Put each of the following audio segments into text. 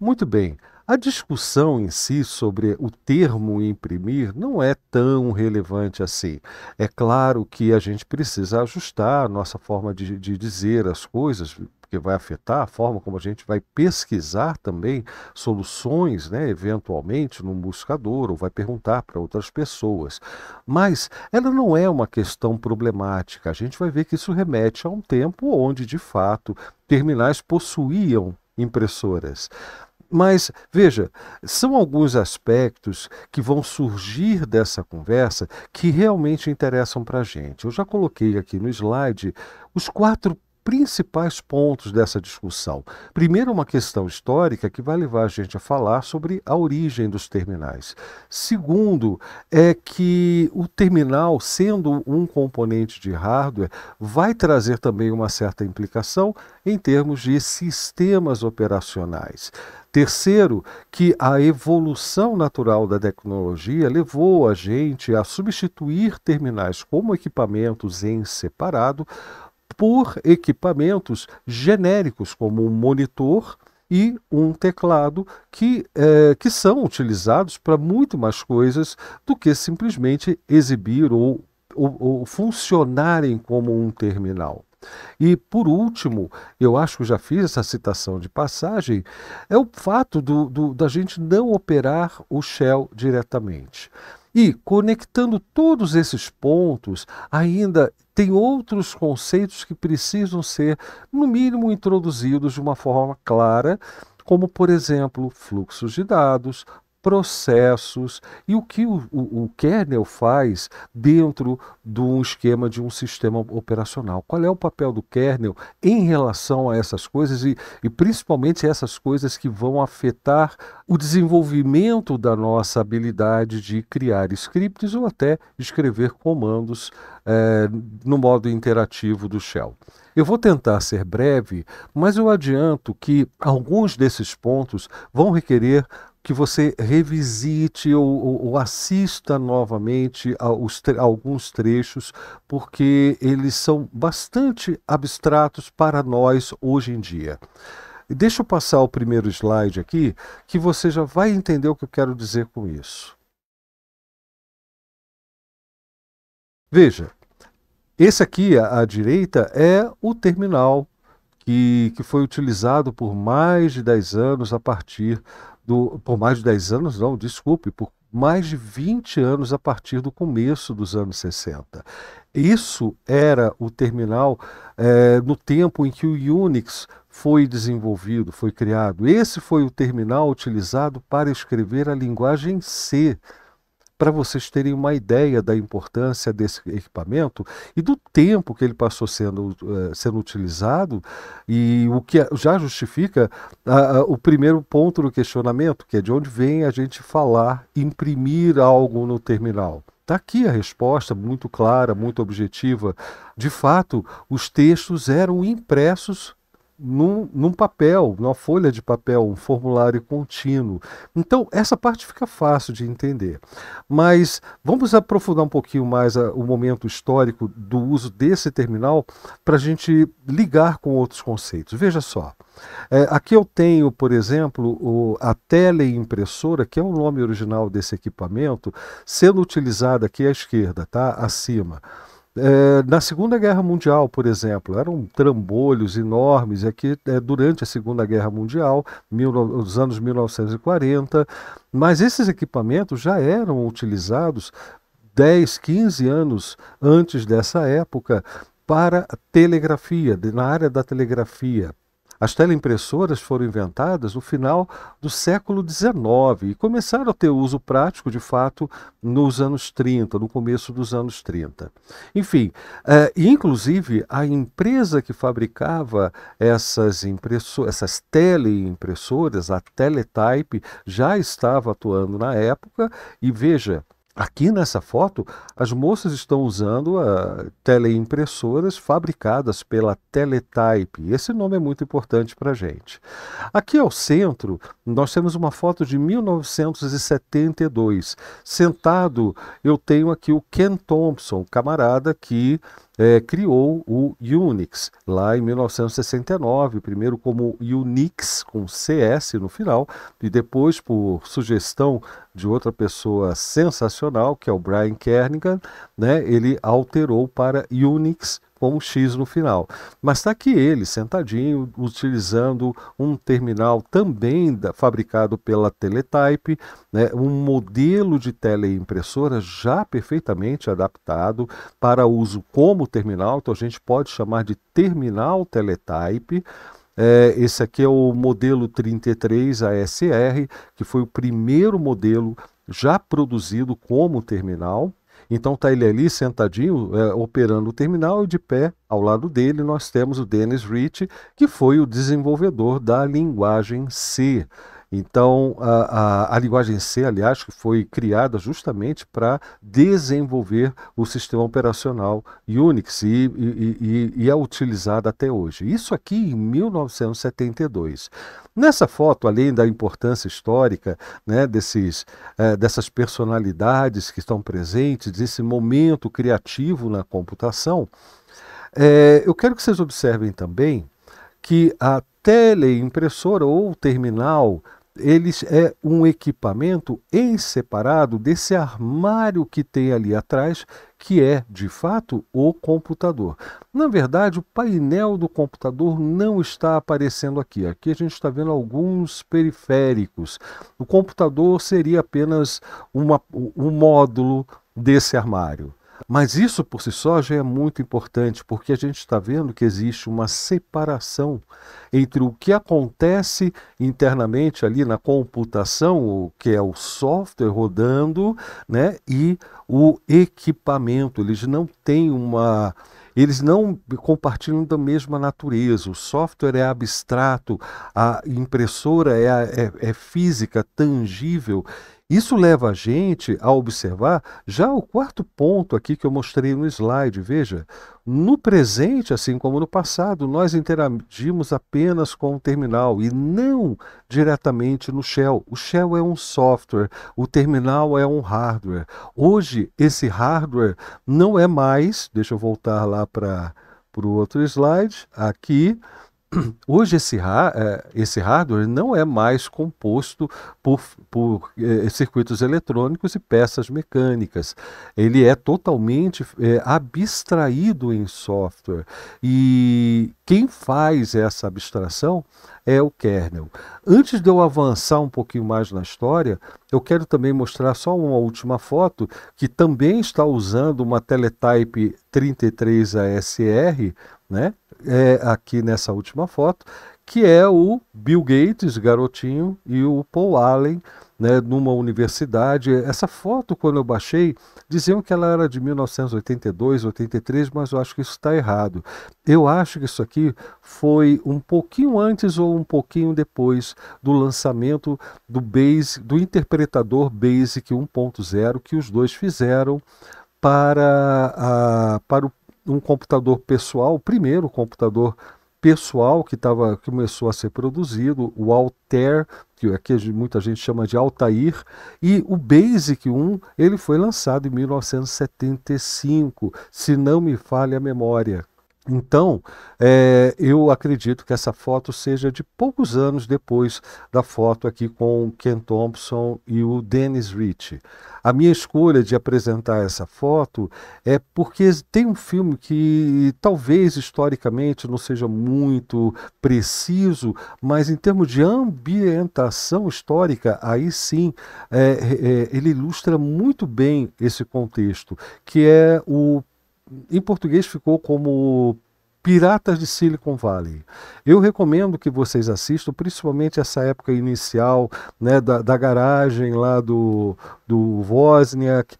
Muito bem. A discussão em si sobre o termo imprimir não é tão relevante assim. É claro que a gente precisa ajustar a nossa forma de, de dizer as coisas, porque vai afetar a forma como a gente vai pesquisar também soluções, né, eventualmente, num buscador, ou vai perguntar para outras pessoas. Mas ela não é uma questão problemática. A gente vai ver que isso remete a um tempo onde, de fato, terminais possuíam impressoras. Mas veja, são alguns aspectos que vão surgir dessa conversa que realmente interessam para a gente. Eu já coloquei aqui no slide os quatro principais pontos dessa discussão. Primeiro, uma questão histórica que vai levar a gente a falar sobre a origem dos terminais. Segundo, é que o terminal, sendo um componente de hardware, vai trazer também uma certa implicação em termos de sistemas operacionais. Terceiro, que a evolução natural da tecnologia levou a gente a substituir terminais como equipamentos em separado por equipamentos genéricos, como um monitor e um teclado, que, é, que são utilizados para muito mais coisas do que simplesmente exibir ou, ou, ou funcionarem como um terminal. E, por último, eu acho que já fiz essa citação de passagem, é o fato do, do, da gente não operar o Shell diretamente. E conectando todos esses pontos, ainda tem outros conceitos que precisam ser, no mínimo, introduzidos de uma forma clara, como, por exemplo, fluxos de dados, processos e o que o, o, o, kernel faz dentro de um esquema de um sistema operacional. Qual é o papel do kernel em relação a essas coisas e, e principalmente essas coisas que vão afetar o desenvolvimento da nossa habilidade de criar scripts ou até escrever comandos é, no modo interativo do Shell. Eu vou tentar ser breve, mas eu adianto que alguns desses pontos vão requerer que você revisite ou, ou, ou assista novamente a alguns trechos, porque eles são bastante abstratos para nós hoje em dia. Deixa eu passar o primeiro slide aqui, que você já vai entender o que eu quero dizer com isso. Veja, esse aqui à, direita é o terminal que, que foi utilizado por mais de 10 anos a partir do, por mais de 10 anos, não, desculpe, por mais de 20 anos a partir do começo dos anos 60. Isso era o terminal é, no tempo em que o Unix foi desenvolvido, foi criado. Esse foi o terminal utilizado para escrever a linguagem C para vocês terem uma ideia da importância desse equipamento e do tempo que ele passou sendo, eh, sendo utilizado, e o que já justifica a, a, o primeiro ponto do questionamento, que é de onde vem a gente falar imprimir algo no terminal. Está aqui a resposta, muito clara, muito objetiva. De fato, os textos eram impressos num, num, papel, numa folha de papel, um formulário contínuo. Então, essa parte fica fácil de entender. Mas vamos aprofundar um pouquinho mais a, o momento histórico do uso desse terminal para a gente ligar com outros conceitos. Veja só. É, aqui eu tenho, por exemplo, o, a teleimpressora, que é o nome original desse equipamento, sendo utilizada aqui à esquerda, tá? acima. É, na Segunda Guerra Mundial, por exemplo, eram trambolhos enormes. É que é, durante a Segunda Guerra Mundial, mil, os anos 1940, mas esses equipamentos já eram utilizados 10, 15 anos antes dessa época para telegrafia, na área da telegrafia, as teleimpressoras foram inventadas no final do século XIX e começaram a ter uso prático, de fato, nos anos 30, no começo dos anos 30. Enfim, eh, inclusive a empresa que fabricava essas, essas teleimpressoras, a Teletype, já estava atuando na época e veja, Aqui nessa foto, as moças estão usando ah, teleimpressoras fabricadas pela Teletype. Esse nome é muito importante para a gente. Aqui ao centro, nós temos uma foto de 1972. Sentado, eu tenho aqui o Ken Thompson, camarada que é, criou o Unix lá em 1969, primeiro como Unix com CS no final e depois por sugestão de outra pessoa sensacional, que é o Brian Kernigan, né? ele alterou para Unix com um X no final. Mas está aqui ele, sentadinho, utilizando um terminal também da, fabricado pela Teletype, né, um modelo de teleimpressora já perfeitamente adaptado para uso como terminal, então a gente pode chamar de terminal Teletype, é, esse aqui é o modelo 33 ASR, que foi o primeiro modelo já produzido como terminal. Então está ele ali sentadinho, é, operando o terminal, e de pé, ao lado dele, nós temos o Dennis Rich, que foi o desenvolvedor da linguagem C. Então, a, a, a linguagem C, aliás, que foi criada justamente para desenvolver o sistema operacional Unix e, e, e, e, é utilizada até hoje. Isso aqui em 1972. Nessa foto, além da importância histórica né, desses, é, dessas personalidades que estão presentes, desse momento criativo na computação, é, eu quero que vocês observem também que a teleimpressora ou terminal eles é um equipamento em separado desse armário que tem ali atrás, que é de fato o computador. Na verdade, o painel do computador não está aparecendo aqui. Aqui a gente está vendo alguns periféricos. O computador seria apenas uma, um módulo desse armário. Mas isso por si só já é muito importante, porque a gente está vendo que existe uma separação entre o que acontece internamente ali na computação, o que é o software rodando, né, e o equipamento. Eles não têm uma eles não compartilham da mesma natureza. O software é abstrato, a impressora é, é, é física, tangível, isso leva a gente a observar já o quarto ponto aqui que eu mostrei no slide. Veja, no presente, assim como no passado, nós interagimos apenas com o terminal e não diretamente no shell. O shell é um software, o terminal é um hardware. Hoje, esse hardware não é mais. Deixa eu voltar lá para o outro slide. Aqui Hoje esse, é, esse hardware não é mais composto por, por eh, circuitos eletrônicos e peças mecânicas. Ele é totalmente eh, abstraído em software. E quem faz essa abstração é o kernel. Antes de eu avançar um pouquinho mais na história, eu quero também mostrar só uma última foto que também está usando uma Teletype 33ASR né? É aqui nessa última foto, que é o Bill Gates, garotinho, e o Paul Allen, né, numa universidade. Essa foto, quando eu baixei, diziam que ela era de 1982, 83, mas eu acho que isso está errado. Eu acho que isso aqui foi um pouquinho antes ou um pouquinho depois do lançamento do base do interpretador Basic 1.0 que os dois fizeram para, a, para o um computador pessoal, o primeiro computador pessoal que tava, que começou a ser produzido, o Altair, que aqui muita gente chama de Altair, e o Basic 1, ele foi lançado em 1975, se não me falha a memória. Então, é, eu acredito que essa foto seja de poucos anos depois da foto aqui com Ken Thompson e o Dennis Rich. A minha escolha de apresentar essa foto é porque tem um filme que talvez historicamente não seja muito preciso, mas em termos de ambientação histórica, aí sim é, é, ele ilustra muito bem esse contexto, que é o em português ficou como Piratas de Silicon Valley. Eu recomendo que vocês assistam, principalmente essa época inicial né, da, da garagem lá do, do Wozniak uh,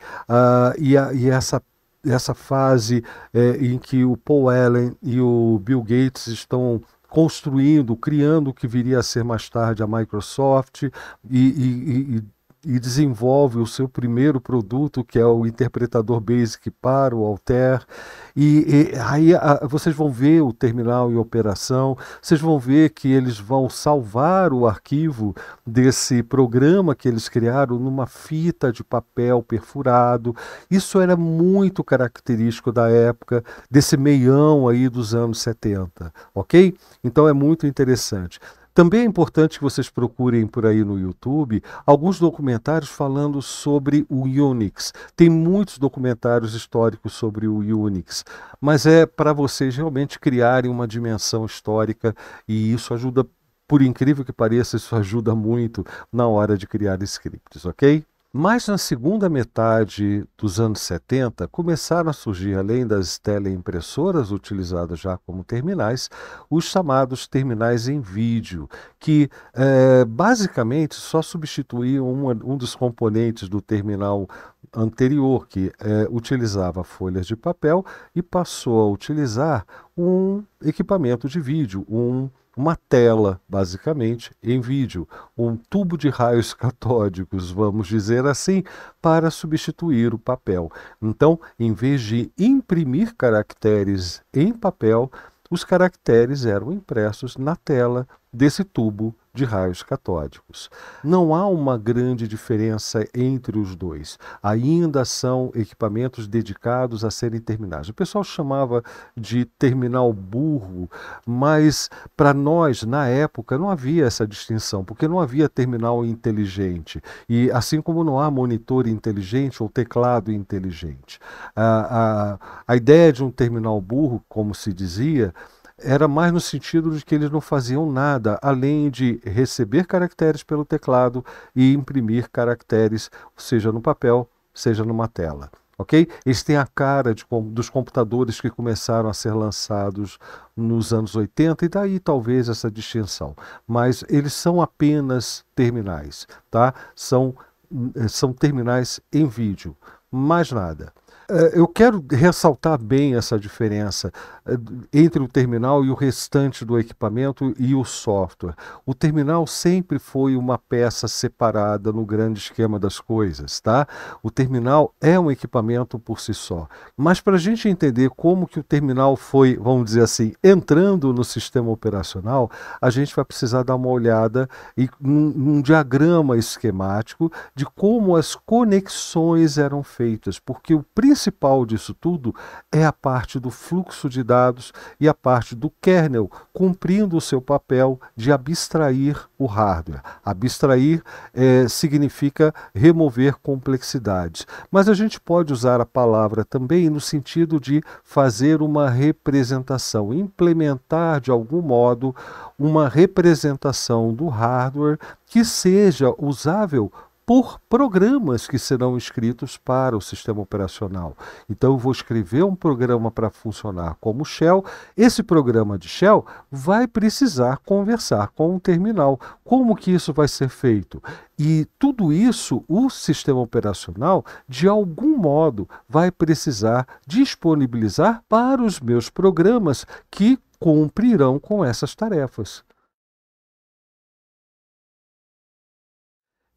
e, a, e essa essa fase é, em que o Paul Allen e o Bill Gates estão construindo, criando o que viria a ser mais tarde a Microsoft e, e, e e desenvolve o seu primeiro produto, que é o interpretador Basic para o Alter. E, e aí a, vocês vão ver o terminal em operação, vocês vão ver que eles vão salvar o arquivo desse programa que eles criaram numa fita de papel perfurado. Isso era muito característico da época, desse meião aí dos anos 70, ok? Então é muito interessante. Também é importante que vocês procurem por aí no YouTube alguns documentários falando sobre o Unix. Tem muitos documentários históricos sobre o Unix, mas é para vocês realmente criarem uma dimensão histórica e isso ajuda, por incrível que pareça, isso ajuda muito na hora de criar scripts, ok? Mas na segunda metade dos anos 70, começaram a surgir, além das teleimpressoras utilizadas já como terminais, os chamados terminais em vídeo, que é, basicamente só substituíam uma, um dos componentes do terminal anterior, que é, utilizava folhas de papel, e passou a utilizar um equipamento de vídeo, um uma tela, basicamente, em vídeo, um tubo de raios catódicos, vamos dizer assim, para substituir o papel. Então, em vez de imprimir caracteres em papel, os caracteres eram impressos na tela desse tubo de raios catódicos. Não há uma grande diferença entre os dois. Ainda são equipamentos dedicados a serem terminais. O pessoal chamava de terminal burro, mas para nós, na época, não havia essa distinção, porque não havia terminal inteligente. E assim como não há monitor inteligente ou teclado inteligente. A, a, a ideia de um terminal burro, como se dizia, era mais no sentido de que eles não faziam nada além de receber caracteres pelo teclado e imprimir caracteres, seja no papel, seja numa tela. Ok? Eles têm a cara de, dos computadores que começaram a ser lançados nos anos 80 e daí talvez essa distinção. Mas eles são apenas terminais, tá? São, eh, são terminais em vídeo, mais nada. Eh, eu quero ressaltar bem essa diferença eh, entre o terminal e o restante do equipamento e o software. O terminal sempre foi uma peça separada no grande esquema das coisas, tá? O terminal é um equipamento por si só. Mas para a gente entender como que o terminal foi, vamos dizer assim, entrando no sistema operacional, a gente vai precisar dar uma olhada em um diagrama esquemático de como as conexões eram feitas, porque o principal principal disso tudo é a parte do fluxo de dados e a parte do kernel cumprindo o seu papel de abstrair o hardware. Abstrair é, significa remover complexidades, mas a gente pode usar a palavra também no sentido de fazer uma representação, implementar de algum modo uma representação do hardware que seja usável por programas que serão escritos para o sistema operacional. Então, eu vou escrever um programa para funcionar como Shell. Esse programa de Shell vai precisar conversar com o um terminal. Como que isso vai ser feito? E tudo isso, o sistema operacional, de algum modo, vai precisar disponibilizar para os meus programas que cumprirão com essas tarefas.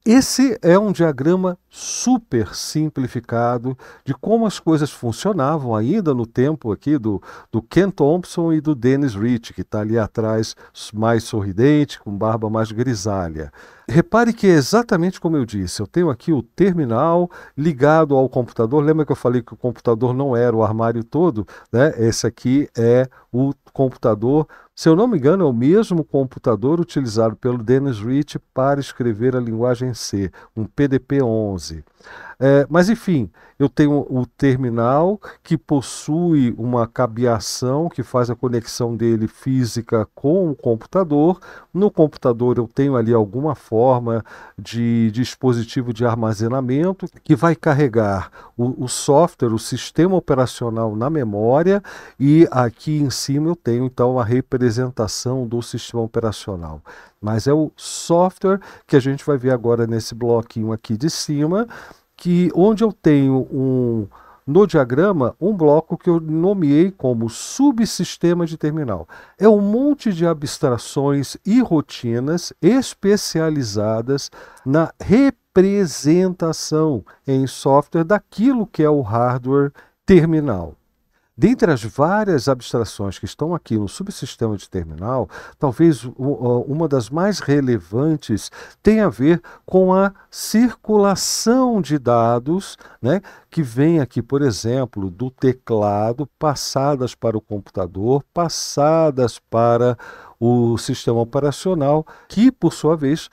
Esse é um diagrama super simplificado de como as coisas funcionavam ainda no tempo aqui do, do Ken Thompson e do Dennis Rich, que está ali atrás mais sorridente, com barba mais grisalha. Repare que é exatamente como eu disse, eu tenho aqui o terminal ligado ao computador. Lembra que eu falei que o computador não era o armário todo? Né? Esse aqui é o computador. Se eu não me engano, é o mesmo computador utilizado pelo Dennis Rich para escrever a linguagem C, um PDP-11. É, mas enfim, eu tenho o terminal que possui uma cabeação que faz a conexão dele física com o computador. No computador eu tenho ali alguma forma de dispositivo de armazenamento que vai carregar o, o software, o sistema operacional na memória e aqui em cima eu tenho então a representação do sistema operacional mas é o software que a gente vai ver agora nesse bloquinho aqui de cima, que onde eu tenho um no diagrama um bloco que eu nomeei como subsistema de terminal. É um monte de abstrações e rotinas especializadas na representação em software daquilo que é o hardware terminal. Dentre as várias abstrações que estão aqui no subsistema de terminal, talvez uma das mais relevantes tenha a ver com a circulação de dados, né, que vem aqui, por exemplo, do teclado, passadas para o computador, passadas para o sistema operacional, que, por sua vez,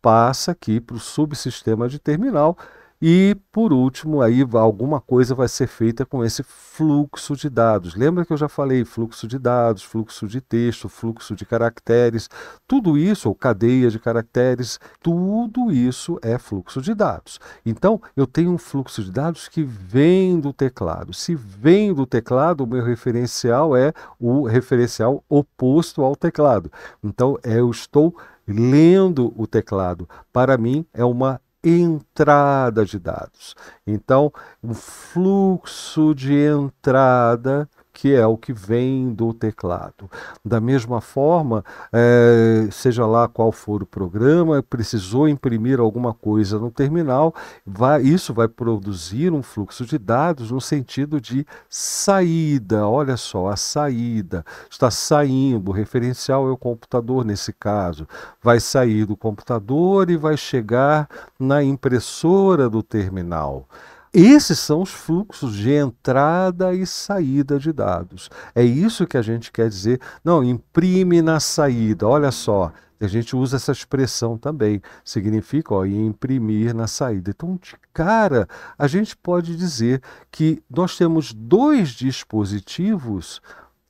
passa aqui para o subsistema de terminal e, por último, aí alguma coisa vai ser feita com esse fluxo de dados. Lembra que eu já falei fluxo de dados, fluxo de texto, fluxo de caracteres, tudo isso, ou cadeia de caracteres, tudo isso é fluxo de dados. Então, eu tenho um fluxo de dados que vem do teclado. Se vem do teclado, o meu referencial é o referencial oposto ao teclado. Então, eu estou lendo o teclado. Para mim, é uma entrada de dados. Então, um fluxo de entrada que é o que vem do teclado. Da mesma forma, é, seja lá qual for o programa, precisou imprimir alguma coisa no terminal, vai, isso vai produzir um fluxo de dados no sentido de saída. Olha só, a saída está saindo, o referencial é o computador nesse caso. Vai sair do computador e vai chegar na impressora do terminal. Esses são os fluxos de entrada e saída de dados. É isso que a gente quer dizer. Não, imprime na saída. Olha só, a gente usa essa expressão também. Significa ó, imprimir na saída. Então, de cara, a gente pode dizer que nós temos dois dispositivos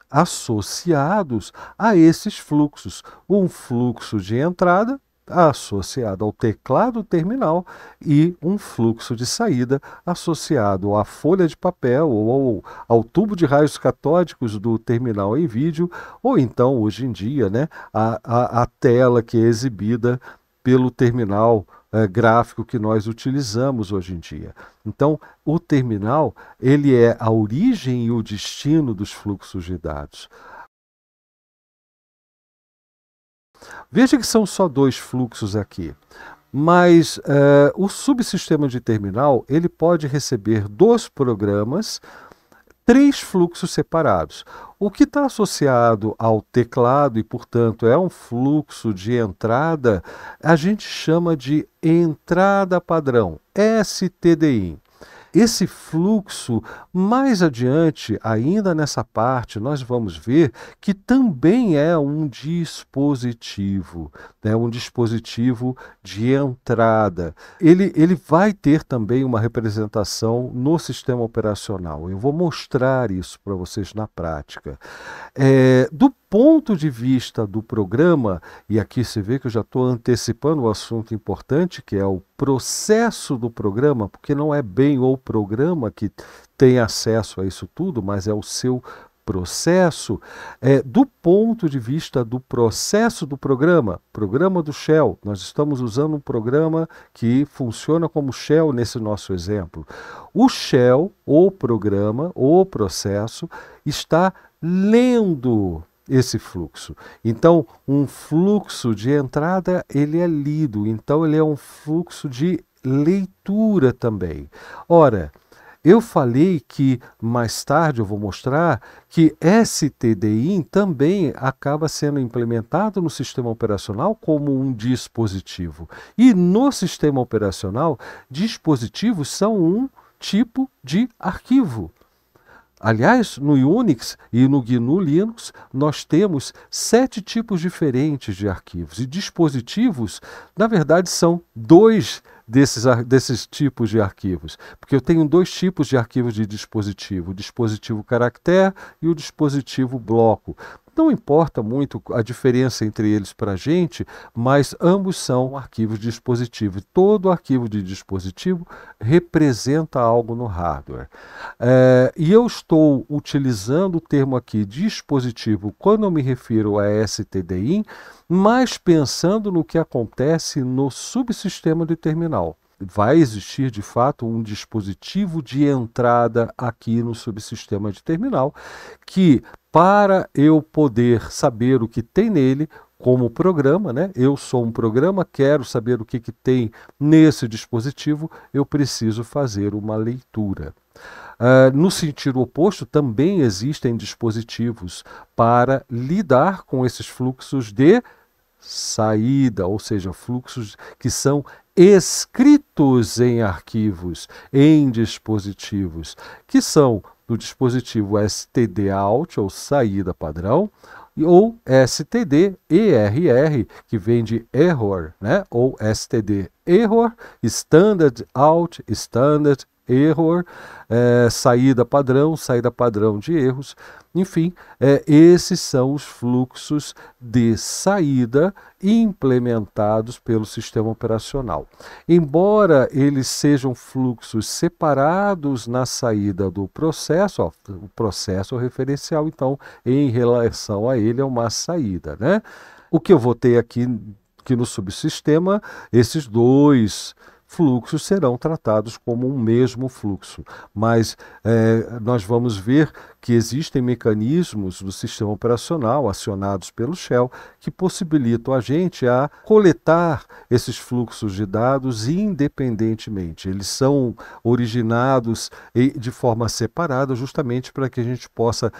associados a esses fluxos: um fluxo de entrada associado ao teclado terminal e um fluxo de saída associado à folha de papel ou ao, ao tubo de raios catódicos do terminal em vídeo, ou então, hoje em dia, né, a, a, a tela que é exibida pelo terminal é, gráfico que nós utilizamos hoje em dia. Então, o terminal ele é a origem e o destino dos fluxos de dados. Veja que são só dois fluxos aqui, mas uh, o subsistema de terminal ele pode receber dois programas três fluxos separados. O que está associado ao teclado e, portanto, é um fluxo de entrada, a gente chama de entrada padrão, STDI. Esse fluxo, mais adiante, ainda nessa parte, nós vamos ver que também é um dispositivo, né? um dispositivo de entrada. Ele, ele vai ter também uma representação no sistema operacional. Eu vou mostrar isso para vocês na prática. É, do ponto de vista do programa, e aqui se vê que eu já estou antecipando o um assunto importante, que é o processo do programa, porque não é bem o programa que tem acesso a isso tudo, mas é o seu processo. É, do ponto de vista do processo do programa, programa do Shell, nós estamos usando um programa que funciona como Shell nesse nosso exemplo. O Shell, o programa, o processo, está lendo esse fluxo. Então, um fluxo de entrada, ele é lido, então ele é um fluxo de leitura também. Ora, eu falei que mais tarde eu vou mostrar que STDI também acaba sendo implementado no sistema operacional como um dispositivo. E no sistema operacional, dispositivos são um tipo de arquivo. Aliás, no Unix e no GNU Linux, nós temos sete tipos diferentes de arquivos. E dispositivos, na verdade, são dois desses, desses tipos de arquivos. Porque eu tenho dois tipos de arquivos de dispositivo: o dispositivo caractere e o dispositivo bloco. Não importa muito a diferença entre eles para a gente, mas ambos são arquivos de dispositivo. Todo arquivo de dispositivo representa algo no hardware. É, e eu estou utilizando o termo aqui dispositivo quando eu me refiro a STDIN, mas pensando no que acontece no subsistema de terminal vai existir de fato um dispositivo de entrada aqui no subsistema de terminal que para eu poder saber o que tem nele, como programa, né? Eu sou um programa, quero saber o que, que tem nesse dispositivo, eu preciso fazer uma leitura. Uh, no sentido oposto, também existem dispositivos para lidar com esses fluxos de saída, ou seja, fluxos que são escritos em arquivos, em dispositivos, que são do dispositivo STD out ou saída padrão ou STD ERR, que vem de error, né? Ou STD error, standard out, standard error, é, saída padrão, saída padrão de erros, enfim, é, esses são os fluxos de saída implementados pelo sistema operacional. Embora eles sejam fluxos separados na saída do processo, ó, o processo referencial, então, em relação a ele é uma saída, né? O que eu vou ter aqui, aqui no subsistema, esses dois fluxos serão tratados como um mesmo fluxo. Mas é, nós vamos ver que existem mecanismos do sistema operacional acionados pelo Shell que possibilitam a gente a coletar esses fluxos de dados independentemente. Eles são originados de forma separada justamente para que a gente possa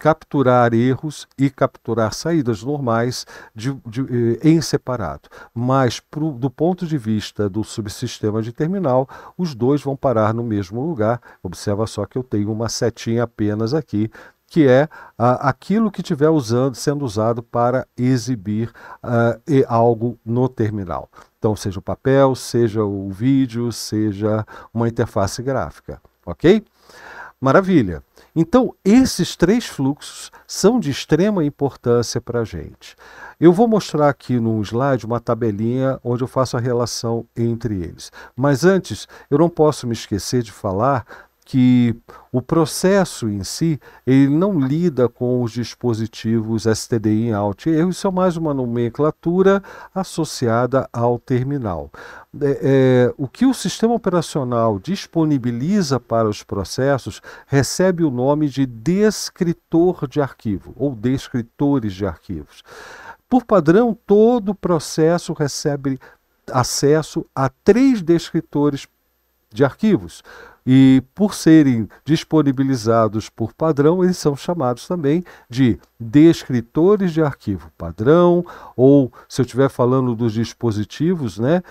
capturar erros e capturar saídas normais de, de, eh, em separado. Mas, pro, do ponto de vista do subsistema de terminal, os dois vão parar no mesmo lugar. Observa só que eu tenho uma setinha apenas aqui, que é aquilo que estiver usando, sendo usado para exibir ah, algo no terminal. Então, seja o papel, seja o vídeo, seja uma interface gráfica. Ok? Maravilha! Então, esses três fluxos são de extrema importância para a gente. Eu vou mostrar aqui num slide uma tabelinha onde eu faço a relação entre eles. Mas antes, eu não posso me esquecer de falar que o processo em si ele não lida com os dispositivos STDI em out e erro, isso é mais uma nomenclatura associada ao terminal. É, é, o que o sistema operacional disponibiliza para os processos recebe o nome de descritor de arquivo ou descritores de arquivos. Por padrão, todo processo recebe acesso a três descritores de arquivos e por serem disponibilizados por padrão, eles são chamados também de descritores de arquivo padrão, ou se eu estiver falando dos dispositivos, né,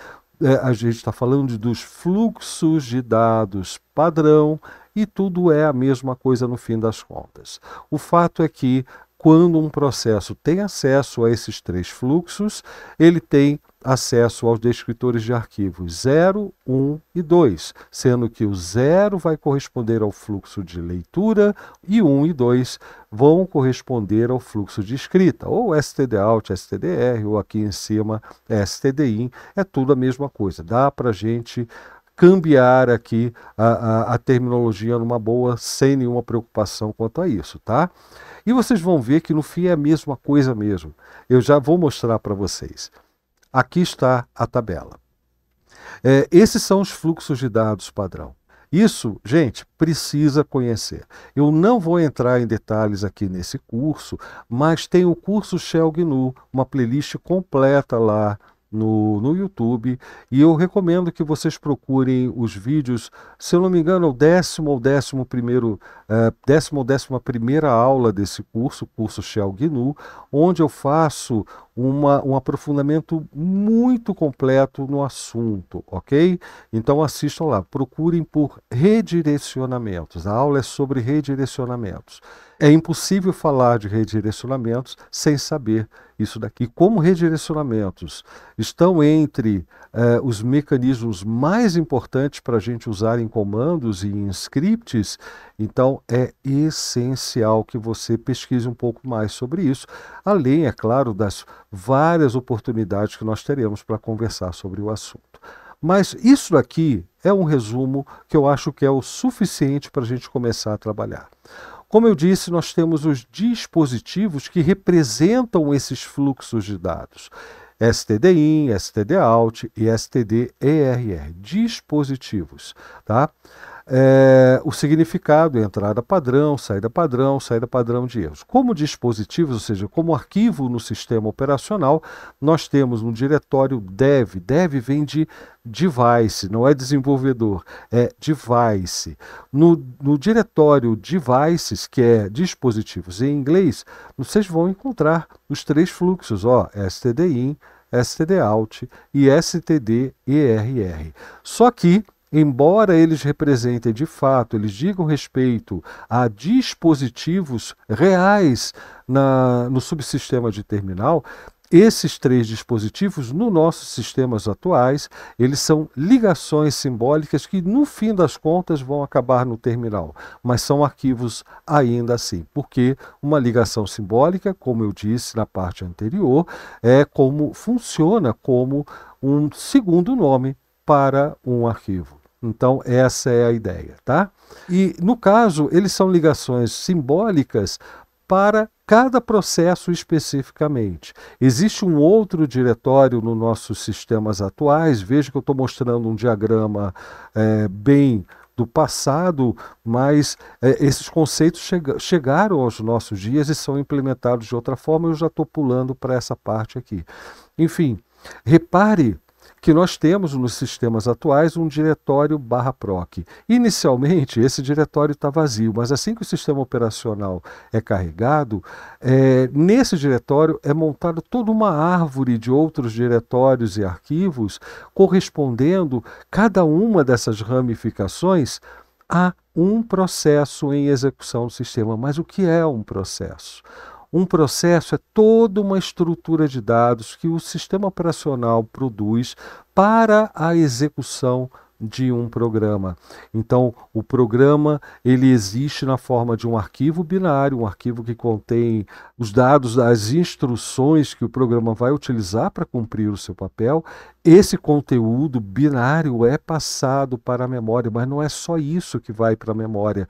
é, a gente está falando dos fluxos de dados padrão e tudo é a mesma coisa no fim das contas. O fato é que quando um processo tem acesso a esses três fluxos, ele tem acesso aos descritores de arquivos 0, 1 e 2, sendo que o 0 vai corresponder ao fluxo de leitura e 1 e 2 vão corresponder ao fluxo de escrita, ou stdout, stdr, ou aqui em cima stdin, é tudo a mesma coisa. Dá para a gente cambiar aqui a, a, a, terminologia numa boa, sem nenhuma preocupação quanto a isso, tá? E vocês vão ver que no fim é a mesma coisa mesmo. Eu já vou mostrar para vocês. Aqui está a tabela. É, esses são os fluxos de dados padrão. Isso, gente, precisa conhecer. Eu não vou entrar em detalhes aqui nesse curso, mas tem o curso Shell GNU, uma playlist completa lá no, no YouTube, e eu recomendo que vocês procurem os vídeos, se eu não me engano, é o décimo ou décimo primeiro, é, décimo ou décima primeira aula desse curso, curso Shell GNU, onde eu faço uma, um aprofundamento muito completo no assunto, ok? Então assistam lá, procurem por redirecionamentos. A aula é sobre redirecionamentos. É impossível falar de redirecionamentos sem saber isso daqui. Como redirecionamentos estão entre eh, os mecanismos mais importantes para a gente usar em comandos e em scripts, então é essencial que você pesquise um pouco mais sobre isso, além, é claro, das várias oportunidades que nós teremos para conversar sobre o assunto. Mas isso daqui é um resumo que eu acho que é o suficiente para a gente começar a trabalhar. Como eu disse, nós temos os dispositivos que representam esses fluxos de dados. STD In, STD Out e STD Err. dispositivos, tá? é, o significado, é entrada padrão, saída padrão, saída padrão de erros. Como dispositivos, ou seja, como arquivo no sistema operacional, nós temos um diretório dev. Dev vem de device, não é desenvolvedor, é device. No, no diretório devices, que é dispositivos em inglês, vocês vão encontrar os três fluxos, ó, stdin, stdout e stderr. Só que embora eles representem de fato, eles digam respeito a dispositivos reais na, no subsistema de terminal, esses três dispositivos, no nossos sistemas atuais, eles são ligações simbólicas que, no fim das contas, vão acabar no terminal, mas são arquivos ainda assim, porque uma ligação simbólica, como eu disse na parte anterior, é como funciona como um segundo nome para um arquivo. Então, essa é a ideia, tá? E, no caso, eles são ligações simbólicas para cada processo especificamente. Existe um outro diretório nos nossos sistemas atuais, veja que eu estou mostrando um diagrama é, bem do passado, mas é, esses conceitos chegaram aos nossos dias e são implementados de outra forma. Eu já estou pulando para essa parte aqui. Enfim, repare que nós temos nos sistemas atuais um diretório barra PROC. Inicialmente, esse diretório está vazio, mas assim que o sistema operacional é carregado, é, nesse diretório é montada toda uma árvore de outros diretórios e arquivos correspondendo cada uma dessas ramificações a um processo em execução do sistema. Mas o que é um processo? Um processo é toda uma estrutura de dados que o sistema operacional produz para a execução de um programa. Então, o programa ele existe na forma de um arquivo binário, um arquivo que contém os dados, as instruções que o programa vai utilizar para cumprir o seu papel. Esse conteúdo binário é passado para a memória, mas não é só isso que vai para a memória.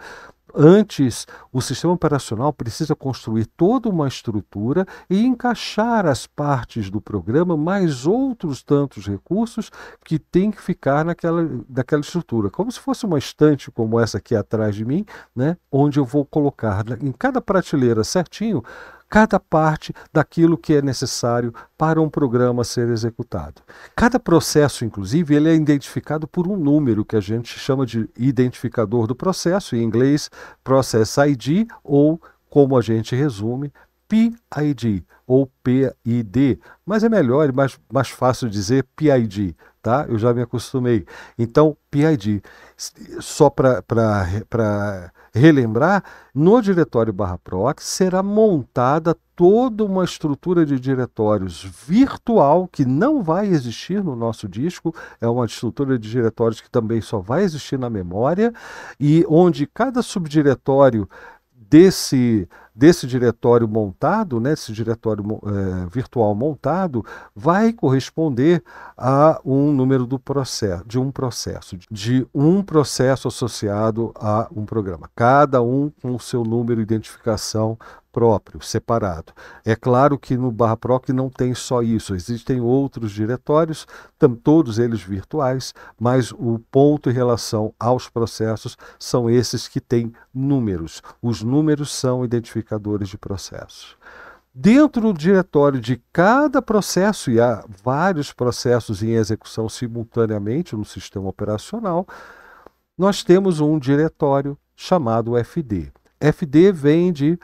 Antes, o sistema operacional precisa construir toda uma estrutura e encaixar as partes do programa mais outros tantos recursos que tem que ficar naquela daquela estrutura, como se fosse uma estante como essa aqui atrás de mim, né, onde eu vou colocar né, em cada prateleira certinho cada parte daquilo que é necessário para um programa ser executado. Cada processo, inclusive, ele é identificado por um número que a gente chama de identificador do processo, em inglês, Process ID, ou, como a gente resume, PID ou PID, mas é melhor e mais, mais fácil dizer PID, tá? Eu já me acostumei. Então, PID, só para relembrar, no diretório barra PROC será montada toda uma estrutura de diretórios virtual que não vai existir no nosso disco, é uma estrutura de diretórios que também só vai existir na memória, e onde cada subdiretório desse desse diretório montado, né, desse diretório é, virtual montado, vai corresponder a um número do processo, de um processo, de um processo associado a um programa. Cada um com o seu número e identificação próprio, separado. É claro que no Barra Proc não tem só isso, existem outros diretórios, todos eles virtuais, mas o ponto em relação aos processos são esses que têm números. Os números são identificadores de processos. Dentro do diretório de cada processo, e há vários processos em execução simultaneamente no sistema operacional, nós temos um diretório chamado FD. FD vem de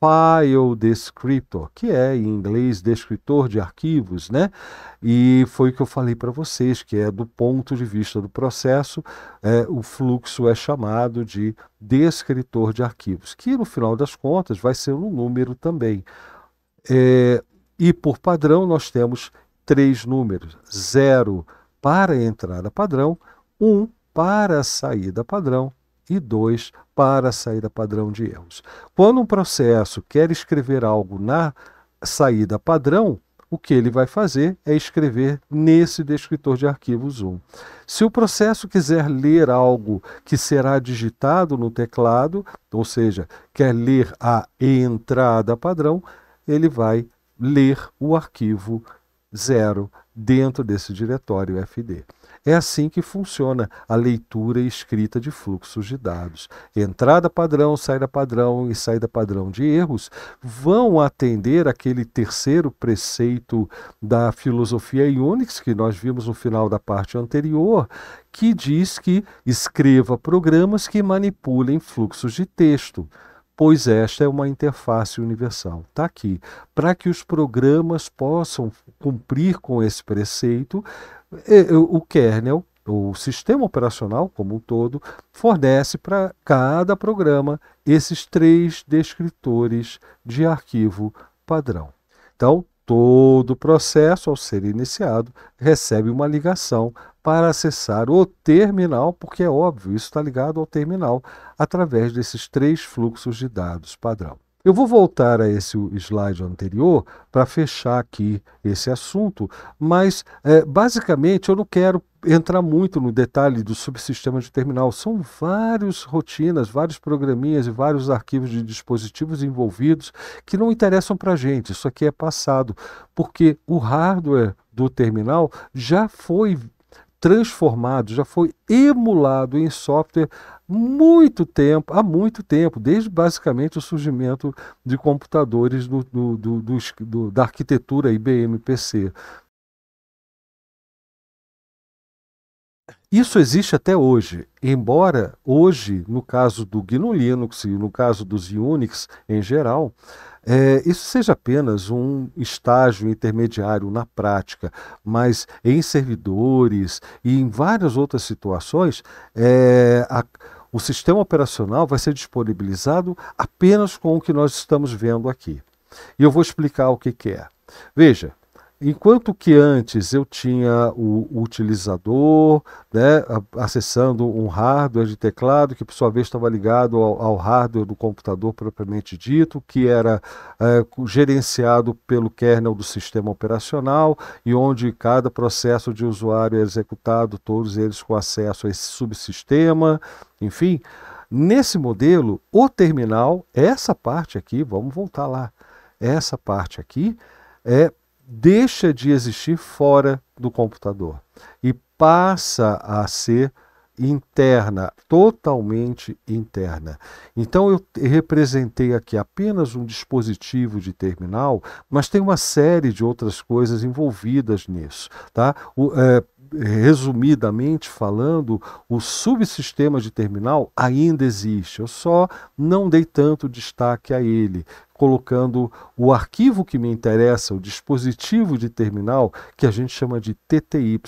file descriptor, que é em inglês descritor de arquivos, né? E foi o que eu falei para vocês, que é do ponto de vista do processo, é, o fluxo é chamado de descritor de arquivos, que no final das contas vai ser um número também. É, e por padrão nós temos três números: zero para entrada padrão, um para saída padrão e 2 para a saída padrão de erros. Quando um processo quer escrever algo na saída padrão, o que ele vai fazer é escrever nesse descritor de arquivos 1. Se o processo quiser ler algo que será digitado no teclado, ou seja, quer ler a entrada padrão, ele vai ler o arquivo 0 dentro desse diretório FD. É assim que funciona a leitura e escrita de fluxos de dados. Entrada padrão, saída padrão e saída padrão de erros vão atender aquele terceiro preceito da filosofia Unix que nós vimos no final da parte anterior, que diz que escreva programas que manipulem fluxos de texto pois esta é uma interface universal. Está aqui. Para que os programas possam cumprir com esse preceito, é, é, o kernel, o sistema operacional como um todo, fornece para cada programa esses três descritores de arquivo padrão. Então, todo o processo, ao ser iniciado, recebe uma ligação para acessar o terminal, porque é óbvio, isso está ligado ao terminal, através desses três fluxos de dados padrão. Eu vou voltar a esse slide anterior para fechar aqui esse assunto, mas é, basicamente eu não quero entrar muito no detalhe do subsistema de terminal. São várias rotinas, vários programinhas e vários arquivos de dispositivos envolvidos que não interessam para a gente. Isso aqui é passado, porque o hardware do terminal já foi transformado, já foi emulado em software muito tempo, há muito tempo, desde basicamente o surgimento de computadores do, do, do, da arquitetura IBM PC. Isso existe até hoje, embora hoje, no caso do GNU Linux e no caso dos Unix em geral, é, isso seja apenas um estágio intermediário na prática, mas em servidores e em várias outras situações, é, a, o sistema operacional vai ser disponibilizado apenas com o que nós estamos vendo aqui. E eu vou explicar o que, que é. Veja, Enquanto que antes eu tinha o utilizador né, acessando um hardware de teclado que por sua vez estava ligado ao, ao hardware do computador propriamente dito, que era é, gerenciado pelo kernel do sistema operacional e onde cada processo de usuário é executado, todos eles com acesso a esse subsistema, enfim. Nesse modelo, o terminal, essa parte aqui, vamos voltar lá, essa parte aqui é deixa de existir fora do computador e passa a ser interna, totalmente interna. Então eu representei aqui apenas um dispositivo de terminal, mas tem uma série de outras coisas envolvidas nisso, tá? O, é, resumidamente falando, o subsistema de terminal ainda existe, eu só não dei tanto destaque a ele colocando o arquivo que me interessa, o dispositivo de terminal, que a gente chama de TTY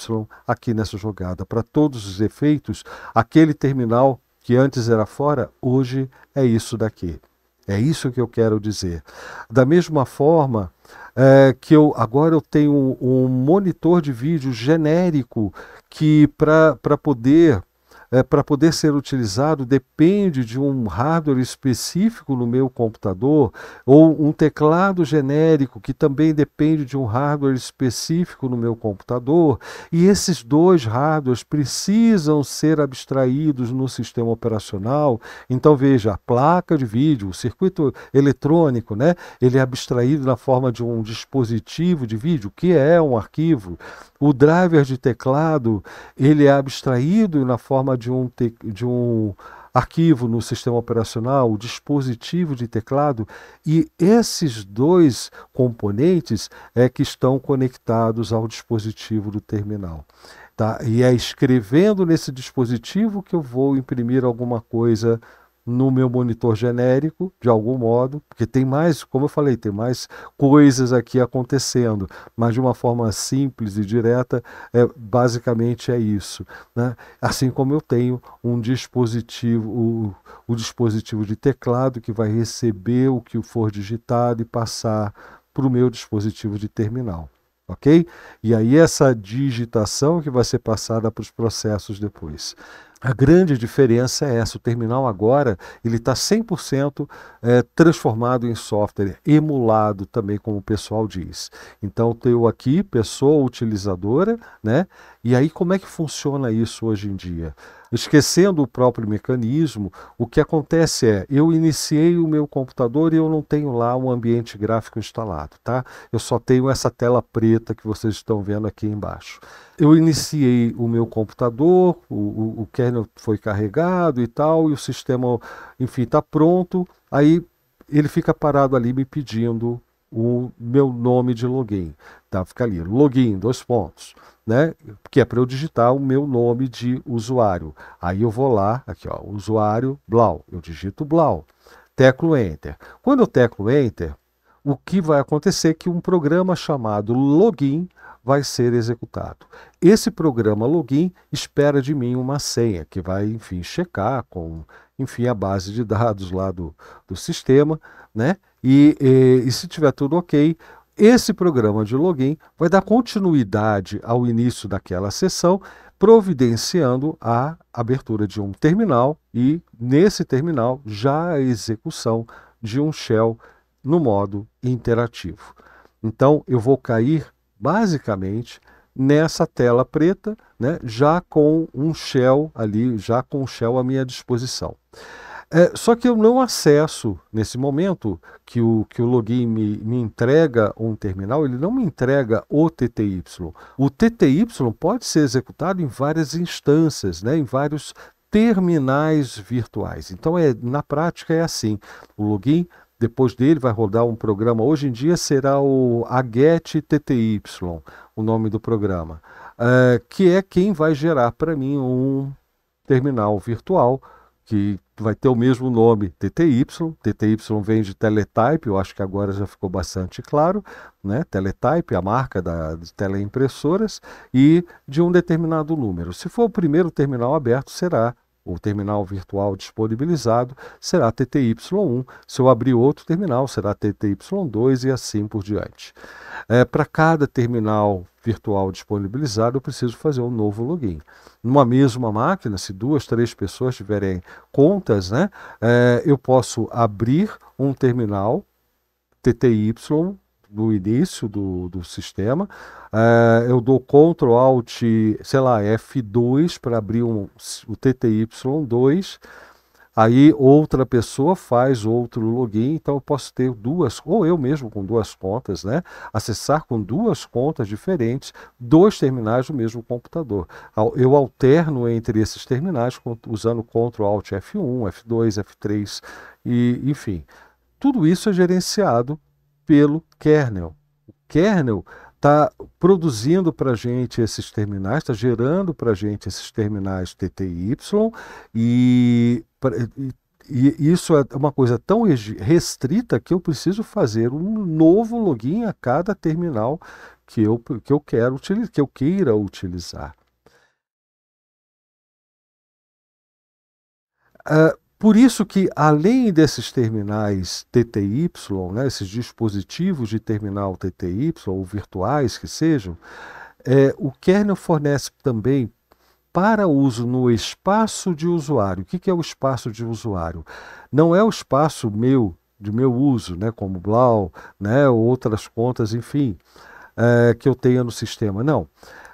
aqui nessa jogada. Para todos os efeitos, aquele terminal que antes era fora, hoje é isso daqui. É isso que eu quero dizer. Da mesma forma é, que eu agora eu tenho um, um monitor de vídeo genérico que para poder é, para poder ser utilizado depende de um hardware específico no meu computador ou um teclado genérico que também depende de um hardware específico no meu computador e esses dois hardwares precisam ser abstraídos no sistema operacional. Então veja, a placa de vídeo, o circuito eletrônico, né? Ele é abstraído na forma de um dispositivo de vídeo, que é um arquivo. O driver de teclado, ele é abstraído na forma de um, te, de um arquivo no sistema operacional, o dispositivo de teclado, e esses dois componentes é que estão conectados ao dispositivo do terminal. Tá? E é escrevendo nesse dispositivo que eu vou imprimir alguma coisa no meu monitor genérico, de algum modo, porque tem mais, como eu falei, tem mais coisas aqui acontecendo, mas de uma forma simples e direta, é, basicamente é isso. Né? Assim como eu tenho um dispositivo, o, o dispositivo de teclado que vai receber o que for digitado e passar para o meu dispositivo de terminal. Ok? E aí, essa digitação que vai ser passada para os processos depois. A grande diferença é essa, o terminal agora ele está 100% é, transformado em software, emulado também, como o pessoal diz. Então, tenho aqui pessoa utilizadora, né? E aí, como é que funciona isso hoje em dia? Esquecendo o próprio mecanismo, o que acontece é: eu iniciei o meu computador e eu não tenho lá um ambiente gráfico instalado, tá? Eu só tenho essa tela preta que vocês estão vendo aqui embaixo. Eu iniciei o meu computador, o, o, o kernel foi carregado e tal, e o sistema, enfim, está pronto. Aí ele fica parado ali me pedindo o meu nome de login. Tá? Fica ali, login, dois pontos, né? Que é para eu digitar o meu nome de usuário. Aí eu vou lá, aqui ó, usuário Blau, eu digito Blau, teclo Enter. Quando eu teclo Enter, o que vai acontecer é que um programa chamado login vai ser executado. Esse programa login espera de mim uma senha que vai, enfim, checar com, enfim, a base de dados lá do, do sistema, né? E, e, e se tiver tudo ok, esse programa de login vai dar continuidade ao início daquela sessão, providenciando a abertura de um terminal e, nesse terminal, já a execução de um shell no modo interativo. Então, eu vou cair basicamente nessa tela preta, né, já com um shell ali, já com o shell à minha disposição. É, só que eu não acesso, nesse momento que o, que o login me, me entrega um terminal, ele não me entrega o TTY. O TTY pode ser executado em várias instâncias, né, em vários terminais virtuais. Então, é, na prática, é assim: o login depois dele vai rodar um programa. Hoje em dia será o Aget TTY, o nome do programa, é, que é quem vai gerar para mim um terminal virtual que vai ter o mesmo nome, TTY. TTY vem de Teletype, eu acho que agora já ficou bastante claro, né? Teletype, a marca da, de teleimpressoras, e de um determinado número. Se for o primeiro terminal aberto, será o terminal virtual disponibilizado será TTY1. Se eu abrir outro terminal, será TTY2 e assim por diante. É, Para cada terminal virtual disponibilizado, eu preciso fazer um novo login. Numa mesma máquina, se duas, três pessoas tiverem contas, né, é, eu posso abrir um terminal TTY do início do, do sistema. Eh, eu dou Ctrl Alt, sei lá, F2 para abrir um, o TTY2. Aí outra pessoa faz outro login, então eu posso ter duas, ou eu mesmo com duas contas, né? Acessar com duas contas diferentes, dois terminais do mesmo computador. Eu alterno entre esses terminais usando Ctrl Alt F1, F2, F3 e enfim. Tudo isso é gerenciado pelo kernel. O kernel está produzindo para a gente esses terminais, está gerando para a gente esses terminais TTY e, e isso é uma coisa tão restrita que eu preciso fazer um novo login a cada terminal que eu, que eu quero que eu queira utilizar. Uh, por isso que, além desses terminais TTY, né, esses dispositivos de terminal TTY, ou virtuais que sejam, é, o kernel fornece também para uso no espaço de usuário. O que, que é o espaço de usuário? Não é o espaço meu, de meu uso, né, como Blau, né, outras contas, enfim, é, que eu tenha no sistema. Não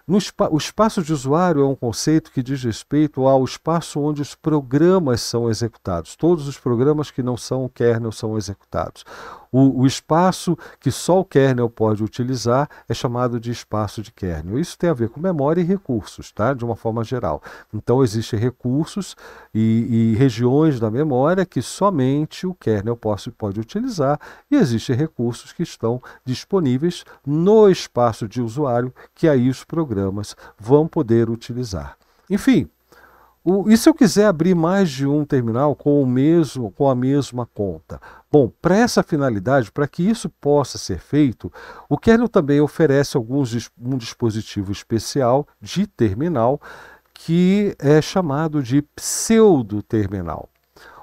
o espaço de usuário é um conceito que diz respeito ao espaço onde os programas são executados. Todos os programas que não são kernel são executados. O, o, espaço que só o kernel pode utilizar é chamado de espaço de kernel. Isso tem a ver com memória e recursos, tá? de uma forma geral. Então, existem recursos e, e regiões da memória que somente o kernel pode, pode utilizar, e existem recursos que estão disponíveis no espaço de usuário que aí os programas vão poder utilizar. Enfim, o, e se eu quiser abrir mais de um terminal com o mesmo, com a mesma conta? Bom, para essa finalidade, para que isso possa ser feito, o Kernel também oferece alguns, um dispositivo especial de terminal que é chamado de pseudo-terminal.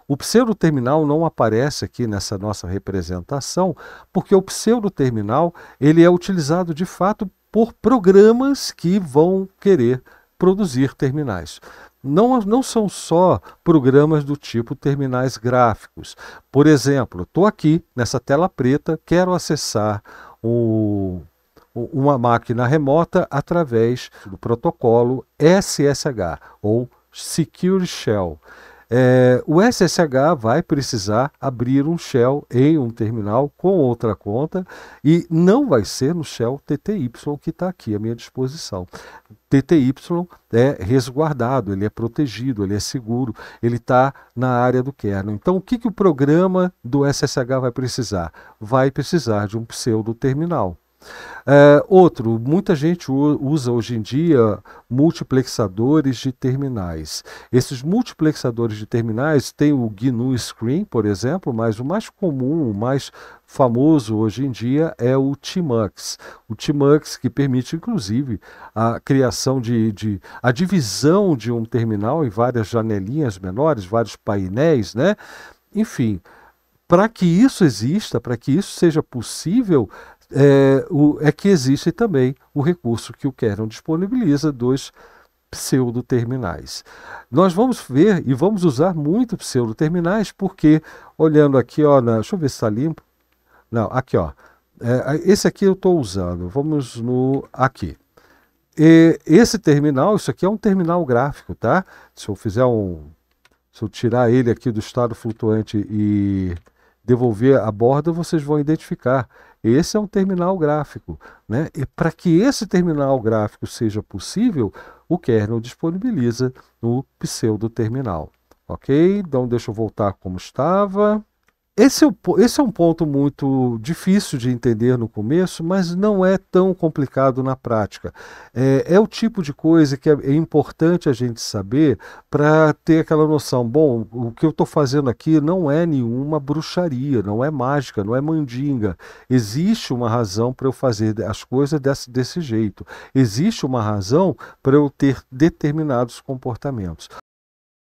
O pseudo-terminal não aparece aqui nessa nossa representação, porque o pseudo-terminal ele é utilizado de fato por programas que vão querer produzir terminais não, não são só programas do tipo terminais gráficos. Por exemplo, estou aqui nessa tela preta, quero acessar o, uma máquina remota através do protocolo SSH ou Secure Shell. É, o SSH vai precisar abrir um shell em um terminal com outra conta e não vai ser no shell TTY que está aqui à minha disposição. TTY é resguardado, ele é protegido, ele é seguro, ele está na área do kernel. Então, o que, que o programa do SSH vai precisar? Vai precisar de um pseudo terminal. Uh, outro, muita gente usa hoje em dia multiplexadores de terminais. Esses multiplexadores de terminais têm o GNU Screen, por exemplo, mas o mais comum, o mais famoso hoje em dia é o TMUX. O TMUX que permite, inclusive, a criação de, de, a divisão de um terminal em várias janelinhas menores, vários painéis, né? Enfim, para que isso exista, para que isso seja possível, é, o, é que existe também o recurso que o Kernel disponibiliza dos pseudoterminais. Nós vamos ver e vamos usar muito pseudoterminais porque, olhando aqui, ó, na, deixa eu ver se está limpo. Não, aqui, ó. É, esse aqui eu estou usando. Vamos no aqui. E esse terminal, isso aqui é um terminal gráfico, tá? Se eu fizer um. Se eu tirar ele aqui do estado flutuante e devolver a borda, vocês vão identificar. Esse é um terminal gráfico. Né? E para que esse terminal gráfico seja possível, o kernel disponibiliza o pseudo terminal. Ok? Então deixa eu voltar como estava. Esse, é esse é um ponto muito difícil de entender no começo, mas não é tão complicado na prática. É, é o tipo de coisa que é, é importante a gente saber para ter aquela noção: bom, o que eu estou fazendo aqui não é nenhuma bruxaria, não é mágica, não é mandinga. Existe uma razão para eu fazer as coisas desse, desse jeito, existe uma razão para eu ter determinados comportamentos.